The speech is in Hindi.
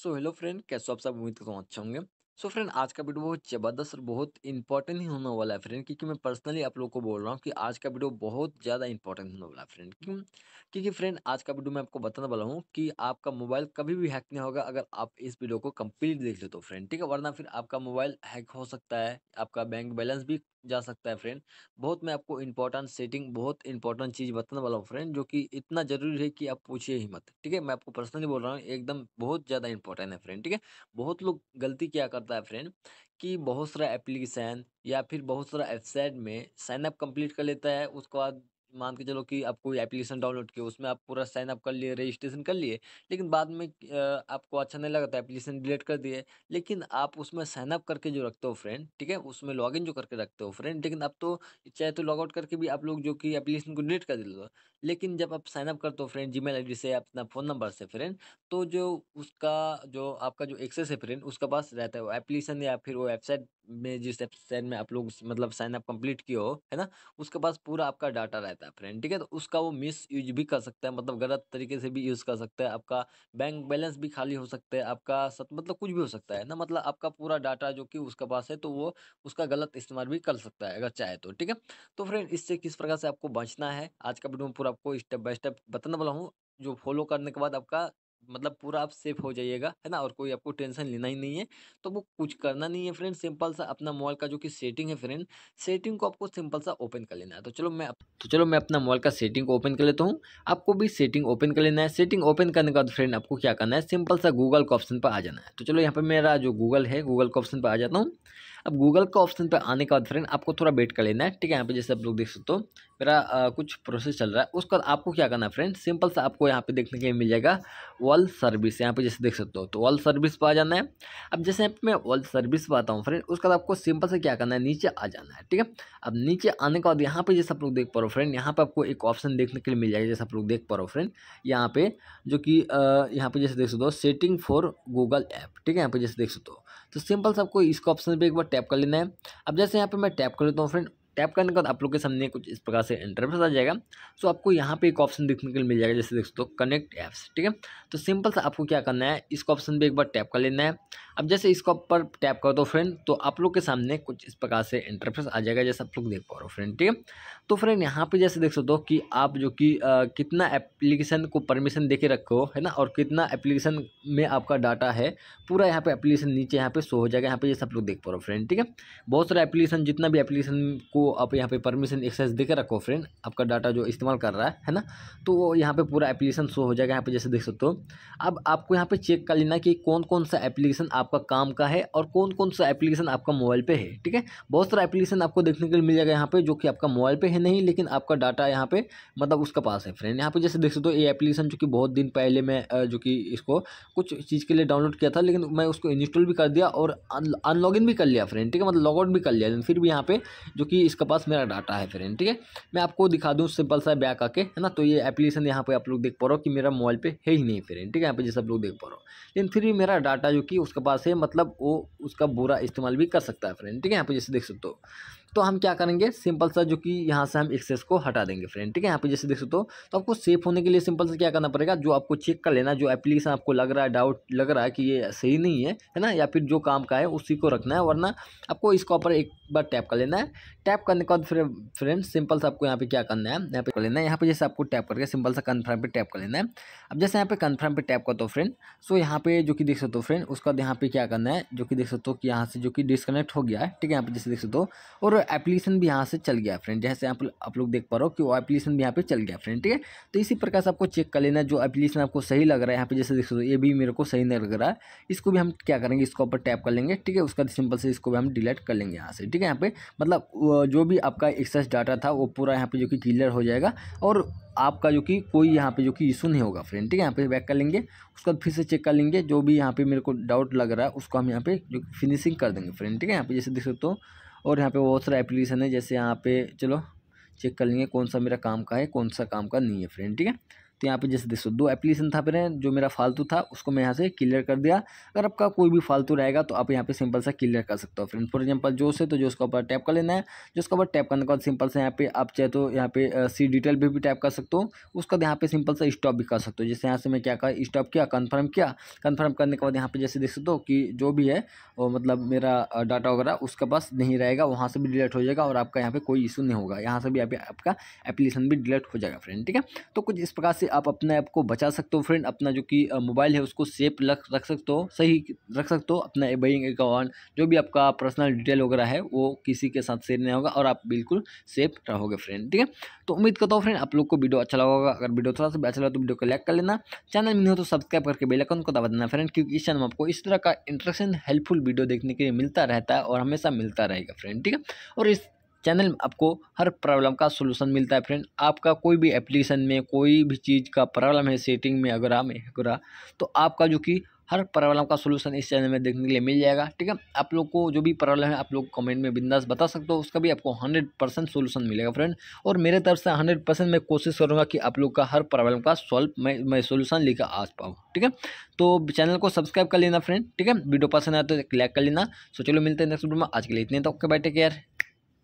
सो हेलो फ्रेंड कैसे आप सब उम्मीद करता हूँ अच्छे होंगे सो फ्रेंड आज का वीडियो बहुत ज़बरदस्त और बहुत इंपॉर्टेंट ही होने वाला है फ्रेंड क्योंकि मैं पर्सनली आप लोग को बोल रहा हूँ कि आज का वीडियो बहुत ज़्यादा इंपॉर्टेंट होने वाला है फ्रेंड क्यों क्योंकि फ्रेंड आज का वीडियो मैं आपको बताने वाला हूँ कि आपका मोबाइल कभी भी हैक नहीं होगा अगर आप इस वीडियो को कंप्लीट देख लेते हो फ्रेंड ठीक है वरना फिर आपका मोबाइल हैक हो सकता है आपका बैंक बैलेंस भी जा सकता है फ्रेंड बहुत मैं आपको इंपॉर्टेंट सेटिंग बहुत इंपॉर्टेंट चीज़ बताने वाला हूँ फ्रेंड जो कि इतना ज़रूरी है कि आप पूछिए ही मत ठीक है मैं आपको पर्सनली बोल रहा हूँ एकदम बहुत ज़्यादा इंपॉर्टेंट है फ्रेंड ठीक है बहुत लोग गलती क्या करता है फ्रेंड कि बहुत सारा एप्लीकेशन या फिर बहुत सारा वेबसाइट में साइनअप कंप्लीट कर लेता है उसके बाद मान के चलो कि आप कोई एप्लीकेशन डाउनलोड किया उसमें आप पूरा साइन अप कर लिए रजिस्ट्रेशन कर लिए लेकिन बाद में आपको अच्छा नहीं लगा तो एप्लीकेशन डिलीट कर दिए लेकिन आप उसमें साइन अप करके जो रखते हो फ्रेंड ठीक है उसमें लॉगिन जो करके रखते हो फ्रेंड लेकिन अब तो चाहे तो लॉगआउट करके भी आप लोग जो कि एप्लीकेशन को डिलीट कर दे दो लेकिन जब आप साइनअप करते हो फ्रेंड जी मेल से अपना फ़ोन नंबर से फ्रेंड तो जो उसका जो आपका जो एक्सेस है फ्रेंड उसके पास रहता है वो एप्लीकेशन या फिर वो वेबसाइट में जिस वेबसाइट में आप लोग मतलब साइन अप कंप्लीट किए हो है ना उसके पास पूरा आपका डाटा रहता है फ्रेंड ठीक है तो उसका वो मिस यूज भी कर सकता है मतलब गलत तरीके से भी यूज़ कर सकता है आपका बैंक बैलेंस भी खाली हो सकता है आपका सत, मतलब कुछ भी हो सकता है ना मतलब आपका पूरा डाटा जो कि उसके पास है तो वो उसका गलत इस्तेमाल भी कर सकता है अगर चाहे तो ठीक है तो फ्रेंड इससे किस प्रकार से आपको बचना है आज का वीडियो में पूरा आपको स्टेप बाय स्टेप बताने वाला हूँ जो फॉलो करने के बाद आपका मतलब पूरा आप सेफ हो जाइएगा है ना और कोई आपको टेंशन लेना ही नहीं है तो वो कुछ करना नहीं है फ्रेंड सिंपल सा अपना मॉल का जो कि सेटिंग है फ्रेंड सेटिंग को आपको सिंपल सा ओपन कर लेना है तो चलो मैं तो चलो मैं अपना मॉल का सेटिंग को ओपन कर लेता हूँ आपको भी सेटिंग ओपन कर लेना है सेटिंग ओपन करने के बाद फ्रेंड आपको क्या करना है सिंपल सा गूगल का ऑप्शन पर आ जाना है तो चलो यहाँ पर मेरा जो गूगल है गूगल का ऑप्शन पर आ जाता हूँ अब गूगल का ऑप्शन पर आने के बाद फ्रेंड आपको थोड़ा वेट कर लेना है ठीक है यहाँ पे जैसे आप लोग देख सकते हो मेरा आ, कुछ प्रोसेस चल रहा है उसके बाद आपको क्या करना है फ्रेंड सिंपल सा आपको यहाँ पे देखने के लिए मिल जाएगा वॉल सर्विस यहाँ पे जैसे देख सकते हो तो वॉल सर्विस पर आ जाना है अब जैसे मैं वॉल सर्विस पर आता हूँ फ्रेंड उसके बाद आपको सिंपल से क्या करना है नीचे आ जाना है ठीक है अब नीचे आने के बाद यहाँ पर जैसे आप लोग देख पा रहे हो फ्रेंड यहाँ पर आपको एक ऑप्शन देखने के लिए मिल जाएगा जैसे आप लोग देख पा रहे हो फ्रेंड यहाँ पे जो कि यहाँ पे जैसे देख सकते हो सेटिंग फॉर गूगल ऐप ठीक है यहाँ पे जैसे देख सकते हो तो सिंपल से आपको इसको ऑप्शन पर एक बार टैप कर लेना है अब जैसे यहाँ पर मैं टैप कर लेता हूँ फ्रेंड टैप करने के बाद आप लोग के सामने कुछ इस प्रकार से इंटरफेस आ जाएगा सो तो आपको यहाँ पे एक ऑप्शन देखने के लिए मिल जाएगा जैसे देख सकते हो कनेक्ट ऐप्स ठीक है तो सिंपल सा आपको क्या करना है इसको ऑप्शन पे एक बार टैप कर लेना है अब जैसे इसको पर टैप कर दो फ्रेंड तो आप लोग के सामने कुछ इस प्रकार से इंटरफेस आ जाएगा जैसे आप लोग देख पा रहे हो फ्रेंड ठीक है तो फ्रेंड यहाँ पे जैसे देख सकते हो कि आप जो कि कितना एप्लीकेशन को परमिशन दे के रखो है ना और कितना एप्लीकेशन में आपका डाटा है पूरा यहाँ पे एप्लीकेशन नीचे यहाँ पे शो हो जाएगा यहाँ पे जैसे आप लोग देख पा रहे हो फ्रेंड ठीक है बहुत सारा एप्लीकेशन जितना भी एप्लीकेशन को आप यहाँ पे परमिशन एक्सेस दे के रखो फ्रेंड आपका डाटा जो इस्तेमाल कर रहा है है ना तो यहाँ पर पूरा एप्लीकेशन शो हो जाएगा यहाँ पर जैसे देख सकते हो अब आपको यहाँ पर चेक कर लेना कि कौन कौन सा एप्लीकेशन आप आपका काम का है और कौन कौन सा एप्लीकेशन आपका मोबाइल पे है ठीक है बहुत सारा एप्लीकेशन आपको देखने के लिए मिल जाएगा यहाँ पे जो कि आपका मोबाइल पे है नहीं लेकिन आपका डाटा यहाँ पे मतलब उसका पास है फ्रेंड यहाँ पे जैसे देख सकते हो तो ये एप्लीकेशन जो कि बहुत दिन पहले मैं जो कि इसको कुछ चीज़ के लिए डाउनलोड किया था लेकिन मैं उसको इंस्टॉल भी कर दिया और इन भी कर लिया फ्रेंड ठीक है मतलब लॉगआउट भी कर लिया लेकिन फिर भी यहाँ पे जो कि इसका पास मेरा डाटा है फ्रेंड ठीक है मैं आपको दिखा दूँ सिंपल सा बैक आके है ना तो ये एप्लीकेशन यहाँ पर आप लोग देख पा रहे हो कि मेरा मोबाइल पे है ही नहीं फ्रेंड ठीक है यहाँ पे जैसे आप लोग देख पा रहे हो लेकिन फिर भी मेरा डाटा जो कि उसके पास पास है मतलब वो उसका बुरा इस्तेमाल भी कर सकता है फ्रेंड ठीक है यहाँ पर जैसे देख सकते हो तो हम क्या करेंगे सिंपल सा जो कि यहाँ से हम एक्सेस को हटा देंगे फ्रेंड ठीक है यहाँ पे जैसे देख सकते हो तो आपको सेफ होने के लिए सिंपल से क्या करना पड़ेगा जो आपको चेक कर लेना जो एप्लीकेशन आपको लग रहा है डाउट लग रहा है कि ये सही नहीं है है ना या फिर जो काम का है उसी को रखना है वरना आपको इसको ऊपर एक बार टैप कर लेना है टैप करने के बाद फिर फ्रेंड सिंपल से आपको यहाँ पे क्या करना है यहाँ पे कर लेना है यहाँ पे जैसे आपको टैप करके सिंपल सा कन्फर्म पर टैप कर लेना है अब जैसे यहाँ पे कन्फर्म पर टैप करता दो फ्रेंड सो यहाँ पे जो कि देख सकते हो फ्रेंड उसका यहाँ पे क्या करना है जो कि देख सकते हो कि यहाँ से जो कि डिसकनेक्ट हो गया है ठीक है यहाँ पे जैसे देख सकते हो और एप्लीकेशन भी यहाँ से चल गया फ्रेंड जैसे आप आप लोग देख पा रहे हो कि वो एप्लीकेशन भी यहाँ पे चल गया फ्रेंड ठीक है तो इसी प्रकार से आपको चेक कर लेना जो एप्लीकेशन आपको सही लग रहा है यहाँ पे जैसे देख सकते हो ये भी मेरे को सही नहीं लग रहा है इसको भी हम क्या करेंगे इसको ऊपर टैप कर लेंगे ठीक है उसका सिंपल से इसको भी हम डिलीट कर लेंगे यहाँ से ठीक है यहाँ पे मतलब जो भी आपका एक्सेस डाटा था वो पूरा यहाँ पर जो कि क्लियर हो जाएगा और आपका जो कि कोई यहाँ पे जो कि इशू नहीं होगा फ्रेंड ठीक है यहाँ पे बैक कर लेंगे उसके बाद फिर से चेक कर लेंगे जो भी यहाँ पे मेरे को डाउट लग रहा है उसको हम यहाँ पे जो फिनिशिंग कर देंगे फ्रेंड ठीक है यहाँ पे जैसे देख सकते हो और यहाँ पे बहुत सारा एप्लीकेशन है जैसे यहाँ पे चलो चेक कर लेंगे कौन सा मेरा काम का है कौन सा काम का नहीं है फ्रेंड ठीक है तो यहाँ पे जैसे देखो दो एप्लीकेशन था मेरे जो मेरा फालतू था उसको मैं यहाँ से क्लियर कर दिया अगर आपका कोई भी फालतू रहेगा तो आप यहाँ पे सिंपल सा क्लियर कर सकते हो फ्रेंड फॉर एग्जाम्पल जो से तो जो उसके ऊपर टैप कर लेना है जो उसके ऊपर टैप करने के बाद सिंपल से यहाँ पे आप चाहे तो यहाँ पे सी डिटेल भी, भी टैप कर सकते हो उसका यहाँ पे सिंपल सा स्टॉप भी कर सकते हो जैसे यहाँ से मैं क्या कर स्टॉप किया कन्फर्म किया कन्फर्म करने के बाद यहाँ पर जैसे देख सकते हो कि जो भी है वो मतलब मेरा डाटा वगैरह उसके पास नहीं रहेगा वहाँ से भी डिलीट हो जाएगा और आपका यहाँ पर कोई इशू नहीं होगा यहाँ से भी आपका एप्लीकेशन भी डिलीट हो जाएगा फ्रेंड ठीक है तो कुछ इस प्रकार से आप अपने ऐप को बचा सकते हो फ्रेंड अपना जो कि मोबाइल है उसको सेफ रख रख सकते हो सही रख सकते हो अपना बैंक अकाउंट जो भी आपका पर्सनल डिटेल वगैरह है वो किसी के साथ शेयर नहीं होगा और आप बिल्कुल सेफ रहोगे फ्रेंड ठीक है तो उम्मीद करता हूँ फ्रेंड आप लोग को वीडियो अच्छा लगा होगा अगर वीडियो थोड़ा सा अच्छा लगा तो वीडियो को लाइक कर लेना चैनल में हो तो सब्सक्राइब करके बेलकन को दबा देना फ्रेंड क्योंकि इस चैनल आपको इस तरह का इंटरेस्टिंग हेल्पफुल वीडियो देखने के लिए मिलता रहता है और हमेशा मिलता रहेगा फ्रेंड ठीक है और इस चैनल में आपको हर प्रॉब्लम का सोल्यूशन मिलता है फ्रेंड आपका कोई भी एप्लीकेशन में कोई भी चीज़ का प्रॉब्लम है सेटिंग में अगर में अगर तो आपका जो कि हर प्रॉब्लम का सोल्यूशन इस चैनल में देखने के लिए मिल जाएगा ठीक है आप लोग को जो भी प्रॉब्लम है आप लोग कमेंट में बिंदास बता सकते हो उसका भी आपको हंड्रेड परसेंट सोल्यूशन मिलेगा फ्रेंड और मेरे तरफ से हंड्रेड परसेंट मैं कोशिश करूँगा कि आप लोग का हर प्रॉब्लम का सॉल्व मैं मैं सोल्यूशन लेकर आ पाऊँ ठीक है तो चैनल को सब्सक्राइब कर लेना फ्रेंड ठीक है वीडियो पसंद आए तो लाइक कर लेना सो तो चलो मिलते हैं नेक्स्ट वीडियो में आज के लिए इतने तो ओके बैठे केयर